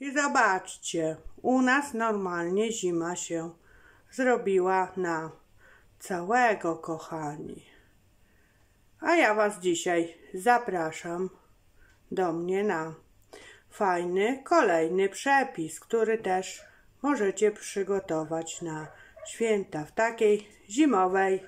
I zobaczcie, u nas normalnie zima się zrobiła na całego, kochani. A ja Was dzisiaj zapraszam do mnie na fajny kolejny przepis, który też możecie przygotować na święta w takiej zimowej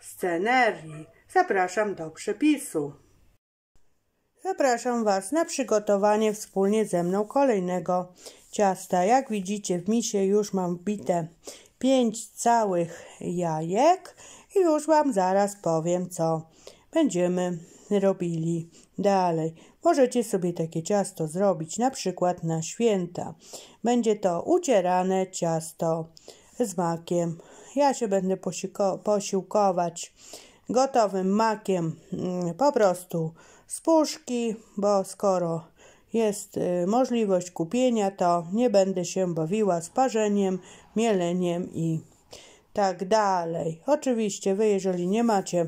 scenerii. Zapraszam do przepisu. Zapraszam Was na przygotowanie wspólnie ze mną kolejnego ciasta. Jak widzicie w misie już mam wbite 5 całych jajek i już Wam zaraz powiem co będziemy robili dalej. Możecie sobie takie ciasto zrobić na przykład na święta. Będzie to ucierane ciasto z makiem. Ja się będę posiłkować gotowym makiem mm, po prostu z puszki, bo skoro jest y, możliwość kupienia, to nie będę się bawiła z parzeniem, mieleniem i tak dalej. Oczywiście wy, jeżeli nie macie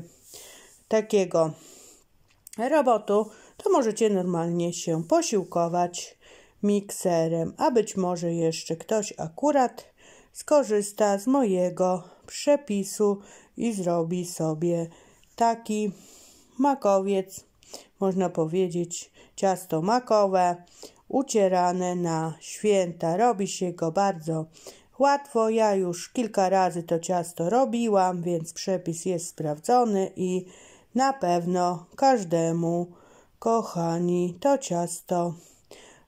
takiego robotu, to możecie normalnie się posiłkować mikserem, a być może jeszcze ktoś akurat skorzysta z mojego przepisu i zrobi sobie taki makowiec można powiedzieć, ciasto makowe, ucierane na święta. Robi się go bardzo łatwo. Ja już kilka razy to ciasto robiłam, więc przepis jest sprawdzony i na pewno każdemu, kochani, to ciasto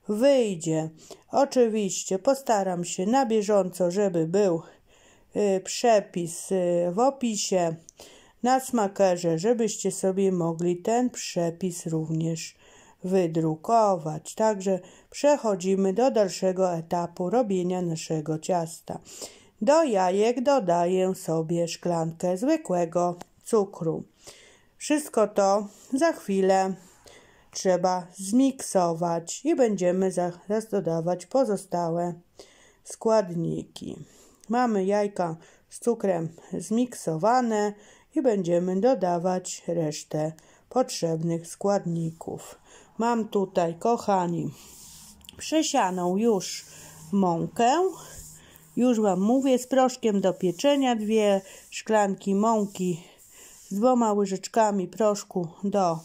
wyjdzie. Oczywiście postaram się na bieżąco, żeby był y, przepis y, w opisie na smakerze, żebyście sobie mogli ten przepis również wydrukować. Także przechodzimy do dalszego etapu robienia naszego ciasta. Do jajek dodaję sobie szklankę zwykłego cukru. Wszystko to za chwilę trzeba zmiksować i będziemy zaraz dodawać pozostałe składniki. Mamy jajka z cukrem zmiksowane i będziemy dodawać resztę potrzebnych składników. Mam tutaj, kochani, przesianą już mąkę. Już Wam mówię, z proszkiem do pieczenia dwie szklanki mąki z dwoma łyżeczkami proszku do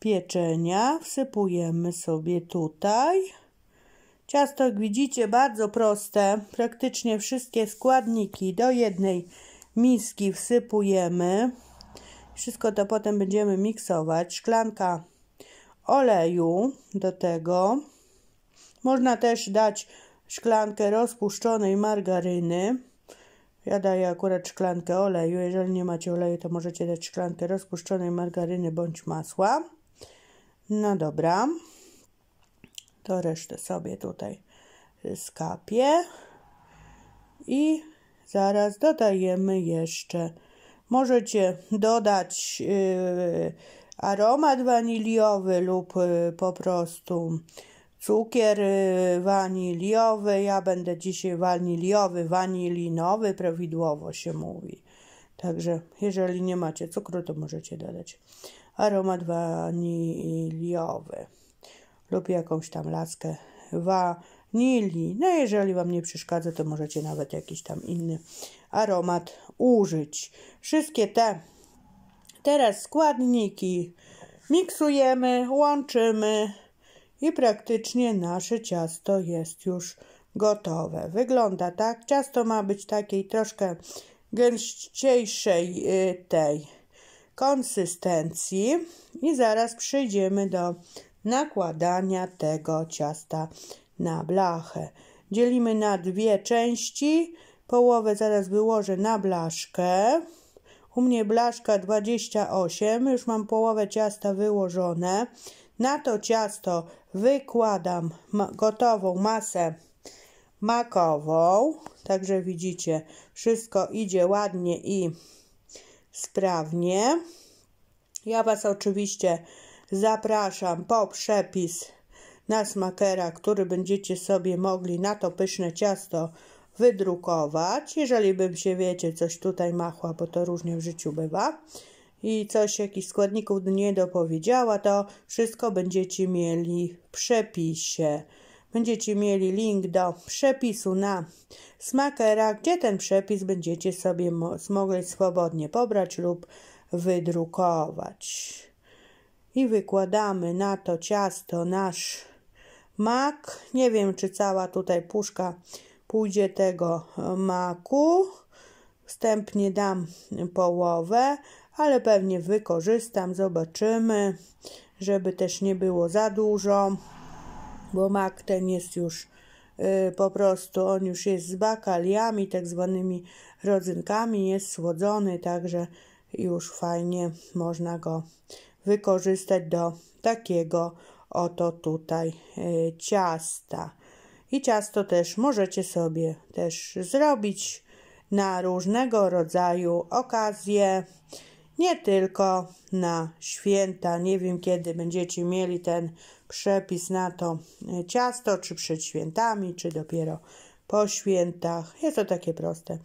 pieczenia. Wsypujemy sobie tutaj. Ciasto, jak widzicie, bardzo proste. Praktycznie wszystkie składniki do jednej miski wsypujemy. Wszystko to potem będziemy miksować. Szklanka oleju do tego. Można też dać szklankę rozpuszczonej margaryny. Ja daję akurat szklankę oleju. Jeżeli nie macie oleju, to możecie dać szklankę rozpuszczonej margaryny bądź masła. No dobra. To resztę sobie tutaj skapię. I Zaraz dodajemy jeszcze. Możecie dodać yy, aromat waniliowy lub yy, po prostu cukier yy, waniliowy. Ja będę dzisiaj waniliowy, wanilinowy prawidłowo się mówi. Także jeżeli nie macie cukru, to możecie dodać aromat waniliowy lub jakąś tam laskę waniliowy utętnili. No jeżeli Wam nie przeszkadza, to możecie nawet jakiś tam inny aromat użyć. Wszystkie te teraz składniki miksujemy, łączymy i praktycznie nasze ciasto jest już gotowe. Wygląda tak. Ciasto ma być takiej troszkę gęściejszej y, tej konsystencji i zaraz przejdziemy do nakładania tego ciasta na blachę. Dzielimy na dwie części. Połowę zaraz wyłożę na blaszkę. U mnie blaszka 28, już mam połowę ciasta wyłożone. Na to ciasto wykładam gotową masę makową. Także widzicie, wszystko idzie ładnie i sprawnie. Ja Was oczywiście zapraszam po przepis na smakera, który będziecie sobie mogli na to pyszne ciasto wydrukować. Jeżeli bym się, wiecie, coś tutaj machła, bo to różnie w życiu bywa i coś, jakichś składników nie dopowiedziała, to wszystko będziecie mieli w przepisie. Będziecie mieli link do przepisu na smakera, gdzie ten przepis będziecie sobie mogli swobodnie pobrać lub wydrukować. I wykładamy na to ciasto nasz mak. Nie wiem, czy cała tutaj puszka pójdzie tego e, maku. Wstępnie dam połowę, ale pewnie wykorzystam. Zobaczymy, żeby też nie było za dużo, bo mak ten jest już y, po prostu on już jest z bakaliami, tak zwanymi rodzynkami, jest słodzony, także już fajnie można go wykorzystać do takiego oto tutaj e, ciasta. I ciasto też możecie sobie też zrobić na różnego rodzaju okazje, nie tylko na święta. Nie wiem, kiedy będziecie mieli ten przepis na to e, ciasto, czy przed świętami, czy dopiero po świętach. Jest to takie proste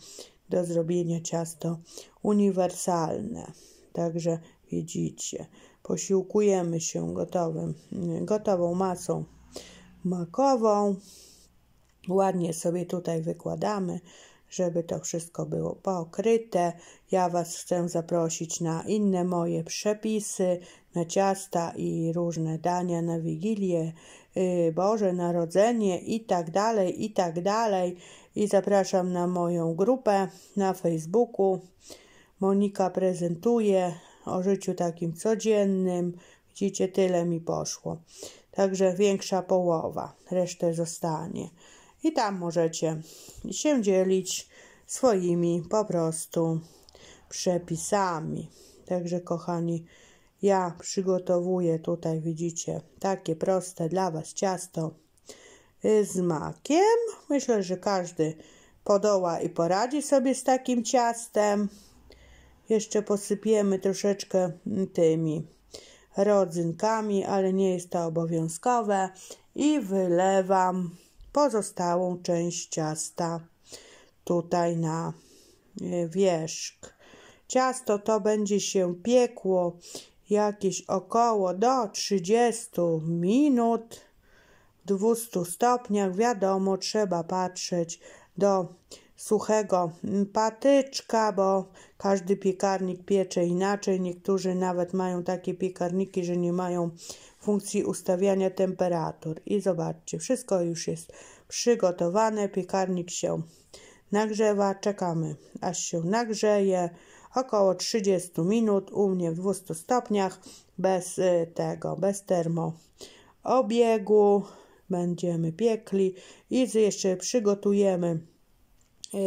do zrobienia ciasto uniwersalne. Także widzicie. Posiłkujemy się gotowym, gotową masą makową. Ładnie sobie tutaj wykładamy, żeby to wszystko było pokryte. Ja Was chcę zaprosić na inne moje przepisy, na ciasta i różne dania na Wigilię, y, Boże Narodzenie i tak dalej, i tak dalej. I zapraszam na moją grupę na Facebooku. Monika prezentuje o życiu takim codziennym. Widzicie, tyle mi poszło. Także większa połowa, resztę zostanie. I tam możecie się dzielić swoimi po prostu przepisami. Także kochani, ja przygotowuję tutaj, widzicie, takie proste dla Was ciasto y, z makiem. Myślę, że każdy podoła i poradzi sobie z takim ciastem. Jeszcze posypiemy troszeczkę mm, tymi rodzynkami, ale nie jest to obowiązkowe. I wylewam pozostałą część ciasta tutaj na e, wierzch. Ciasto to będzie się piekło jakieś około do 30 minut w 200 stopniach. Wiadomo, trzeba patrzeć do suchego patyczka, bo każdy piekarnik piecze inaczej. Niektórzy nawet mają takie piekarniki, że nie mają funkcji ustawiania temperatur. I zobaczcie, wszystko już jest przygotowane. Piekarnik się nagrzewa. Czekamy, aż się nagrzeje. Około 30 minut, u mnie w 200 stopniach, bez y, tego, bez termo obiegu będziemy piekli i jeszcze przygotujemy Y,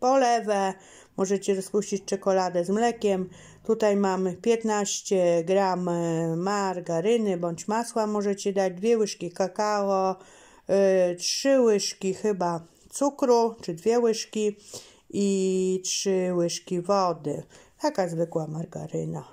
polewę, możecie rozpuścić czekoladę z mlekiem. Tutaj mamy 15 gram y, margaryny bądź masła, możecie dać dwie łyżki kakao, y, trzy łyżki chyba cukru, czy dwie łyżki i trzy łyżki wody. Taka zwykła margaryna.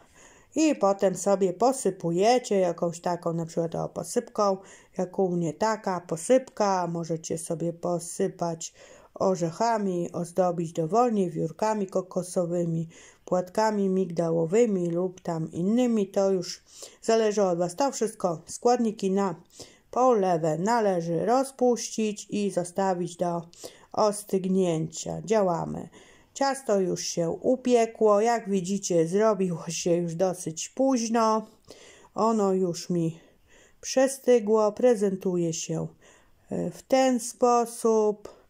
I potem sobie posypujecie jakąś taką, na przykład o posypką, jak u mnie taka posypka, możecie sobie posypać orzechami, ozdobić dowolnie wiórkami kokosowymi, płatkami migdałowymi lub tam innymi, to już zależy od Was. To wszystko składniki na polewę należy rozpuścić i zostawić do ostygnięcia. Działamy. Ciasto już się upiekło. Jak widzicie, zrobiło się już dosyć późno. Ono już mi przestygło. Prezentuje się e, w ten sposób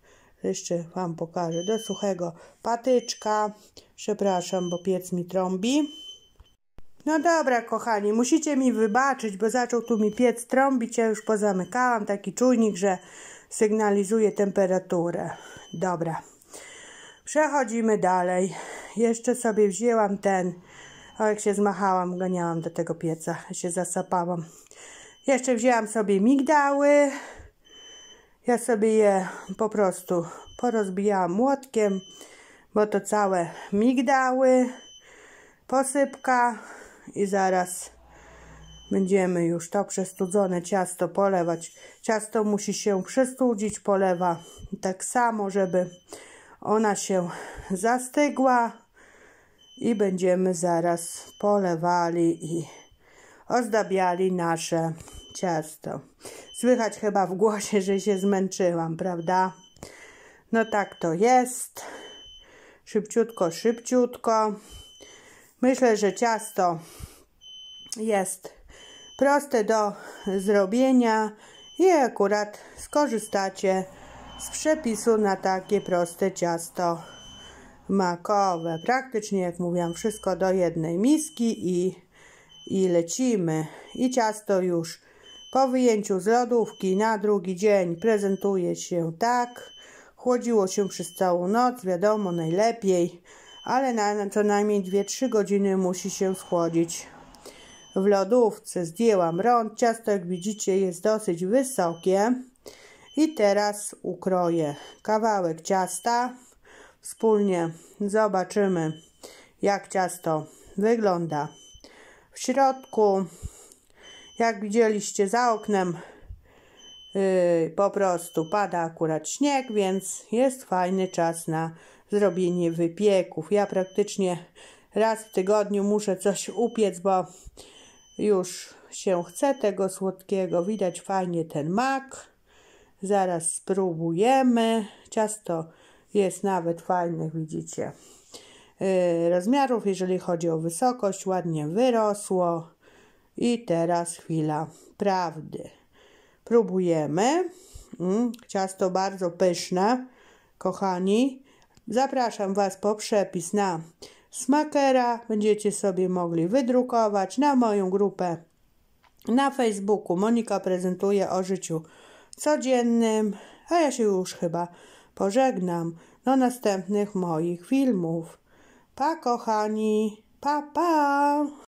jeszcze Wam pokażę, do suchego patyczka, przepraszam, bo piec mi trąbi. No dobra, kochani, musicie mi wybaczyć, bo zaczął tu mi piec trąbić, ja już pozamykałam taki czujnik, że sygnalizuje temperaturę. Dobra, przechodzimy dalej. Jeszcze sobie wzięłam ten, o jak się zmachałam, ganiałam do tego pieca, się zasapałam. Jeszcze wzięłam sobie migdały, ja sobie je po prostu porozbijałam młotkiem, bo to całe migdały, posypka i zaraz będziemy już to przestudzone ciasto polewać. Ciasto musi się przestudzić, polewa tak samo, żeby ona się zastygła i będziemy zaraz polewali i ozdabiali nasze ciasto. Słychać chyba w głosie, że się zmęczyłam, prawda? No tak to jest. Szybciutko, szybciutko. Myślę, że ciasto jest proste do zrobienia i akurat skorzystacie z przepisu na takie proste ciasto makowe. Praktycznie, jak mówiłam, wszystko do jednej miski i, i lecimy. I ciasto już po wyjęciu z lodówki na drugi dzień prezentuje się tak. Chłodziło się przez całą noc, wiadomo, najlepiej, ale na co najmniej 2-3 godziny musi się schłodzić. W lodówce zdjęłam rąd, ciasto jak widzicie jest dosyć wysokie. I teraz ukroję kawałek ciasta. Wspólnie zobaczymy jak ciasto wygląda. W środku jak widzieliście za oknem yy, po prostu pada akurat śnieg, więc jest fajny czas na zrobienie wypieków. Ja praktycznie raz w tygodniu muszę coś upiec, bo już się chce tego słodkiego. Widać fajnie ten mak. Zaraz spróbujemy. Ciasto jest nawet fajne, widzicie, yy, rozmiarów, jeżeli chodzi o wysokość, ładnie wyrosło. I teraz chwila prawdy. Próbujemy. Mm, ciasto bardzo pyszne, kochani. Zapraszam Was po przepis na smakera. Będziecie sobie mogli wydrukować na moją grupę na Facebooku. Monika prezentuje o życiu codziennym, a ja się już chyba pożegnam do następnych moich filmów. Pa kochani, pa pa!